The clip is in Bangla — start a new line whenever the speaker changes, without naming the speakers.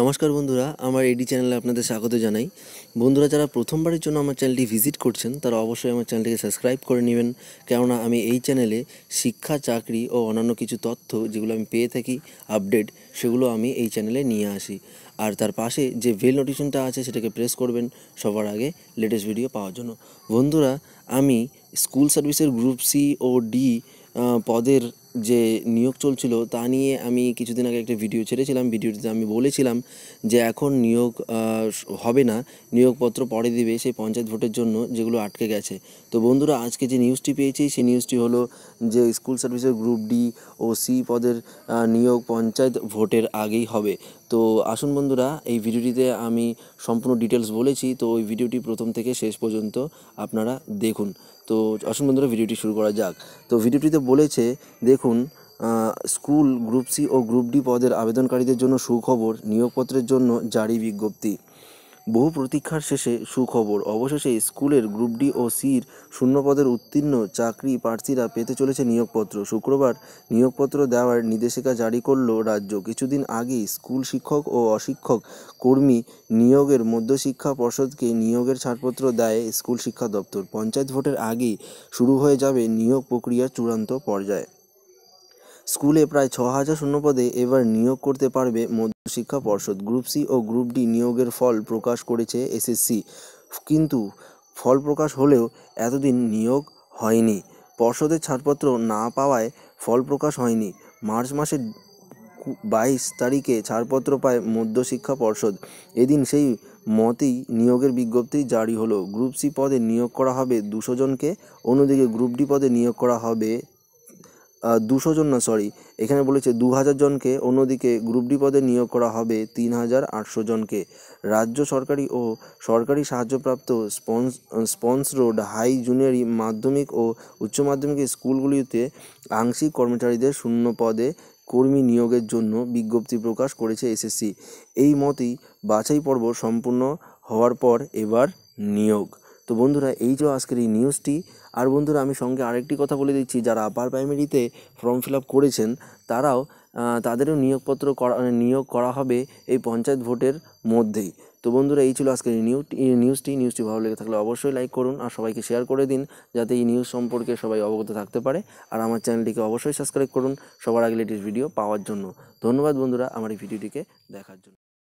নমস্কার বন্ধুরা আমার এডি চ্যানেলে আপনাদের স্বাগত জানাই বন্ধুরা যারা প্রথমবারের জন্য আমার চ্যানেলটি ভিজিট করছেন তারা অবশ্যই আমার চ্যানেলটিকে সাবস্ক্রাইব করে নেবেন কেননা আমি এই চ্যানেলে শিক্ষা চাকরি ও অন্যান্য কিছু তথ্য যেগুলো আমি পেয়ে থাকি আপডেট সেগুলো আমি এই চ্যানেলে নিয়ে আসি আর তার পাশে যে বেল নোটিশনটা আছে সেটাকে প্রেস করবেন সবার আগে লেটেস্ট ভিডিও পাওয়ার জন্য বন্ধুরা আমি স্কুল সার্ভিসের গ্রুপ সি ও ডি পদের যে নিয়োগ চলছিল তা নিয়ে আমি কিছুদিন আগে একটা ভিডিও ছেড়েছিলাম ভিডিওটিতে আমি বলেছিলাম যে এখন নিয়োগ হবে না নিয়োগপত্র পরে দিবে সেই পঞ্চায়েত ভোটের জন্য যেগুলো আটকে গেছে তো বন্ধুরা আজকে যে নিউজটি পেয়েছি সেই নিউজটি হলো যে স্কুল সার্ভিসের গ্রুপ ডি ও সি পদের নিয়োগ পঞ্চায়েত ভোটের আগেই হবে তো আসুন বন্ধুরা এই ভিডিওটিতে আমি সম্পূর্ণ ডিটেলস বলেছি তো ওই ভিডিওটি প্রথম থেকে শেষ পর্যন্ত আপনারা দেখুন তো আসুন বন্ধুরা ভিডিওটি শুরু করা যাক তো ভিডিওটিতে বলেছে দেখুন দেখুন স্কুল গ্রুপ সি ও গ্রুপ ডি পদের আবেদনকারীদের জন্য সুখবর নিয়োগপত্রের জন্য জারি বিজ্ঞপ্তি বহু প্রতীক্ষার শেষে সুখবর অবশেষে স্কুলের গ্রুপ ডি ও সির শূন্য পদের উত্তীর্ণ চাকরি প্রার্থীরা পেতে চলেছে নিয়োগপত্র শুক্রবার নিয়োগপত্র দেওয়ার নির্দেশিকা জারি করল রাজ্য কিছুদিন আগেই স্কুল শিক্ষক ও অশিক্ষক কর্মী নিয়োগের মধ্যশিক্ষা পর্ষদকে নিয়োগের ছাড়পত্র দেয় স্কুল শিক্ষা দপ্তর পঞ্চায়েত ভোটের আগেই শুরু হয়ে যাবে নিয়োগ প্রক্রিয়ার চূড়ান্ত পর্যায়ে স্কুলে প্রায় ছ হাজার শূন্যপদে এবার নিয়োগ করতে পারবে মধ্যশিক্ষা পর্ষদ গ্রুপ সি ও গ্রুপ ডি নিয়োগের ফল প্রকাশ করেছে এসএসসি কিন্তু ফল প্রকাশ হলেও এতদিন নিয়োগ হয়নি পর্ষদের ছাড়পত্র না পাওয়ায় ফল প্রকাশ হয়নি মার্চ মাসের বাইশ তারিখে ছাড়পত্র পায় মধ্যশিক্ষা পর্ষদ এদিন সেই মতেই নিয়োগের বিজ্ঞপ্তি জারি হলো গ্রুপ সি পদে নিয়োগ করা হবে দুশো জনকে অন্যদিকে গ্রুপ ডি পদে নিয়োগ করা হবে দুশো জন না সরি এখানে বলেছে দু হাজার জনকে অন্যদিকে গ্রুপ ডি পদে নিয়োগ করা হবে তিন হাজার আটশো জনকে রাজ্য সরকারি ও সরকারি সাহায্যপ্রাপ্ত স্পন্স স্পন্স রোড হাই জুনিয়ারি মাধ্যমিক ও উচ্চ মাধ্যমিক স্কুলগুলিতে আংশিক কর্মচারীদের শূন্য পদে কর্মী নিয়োগের জন্য বিজ্ঞপ্তি প্রকাশ করেছে এসএসসি এই মতেই বাছাই পর্ব সম্পূর্ণ হওয়ার পর এবার নিয়োগ তো বন্ধুরা এই যে আজকের এই নিউজটি আর বন্ধুরা আমি সঙ্গে আরেকটি কথা বলে দিচ্ছি যারা আপার প্রাইমারিতে ফর্ম ফিল আপ করেছেন তারাও তাদেরও নিয়োগপত্র করা মানে নিয়োগ করা হবে এই পঞ্চায়েত ভোটের মধ্যেই তো বন্ধুরা এই ছিল আজকের এই নিউজটি নিউজটি ভালো লেগে থাকলে অবশ্যই লাইক করুন আর সবাইকে শেয়ার করে দিন যাতে এই নিউজ সম্পর্কে সবাই অবগত থাকতে পারে আর আমার চ্যানেলটিকে অবশ্যই সাবস্ক্রাইব করুন সবার আগে লেটেস্ট ভিডিও পাওয়ার জন্য ধন্যবাদ বন্ধুরা আমার এই ভিডিওটিকে দেখার জন্য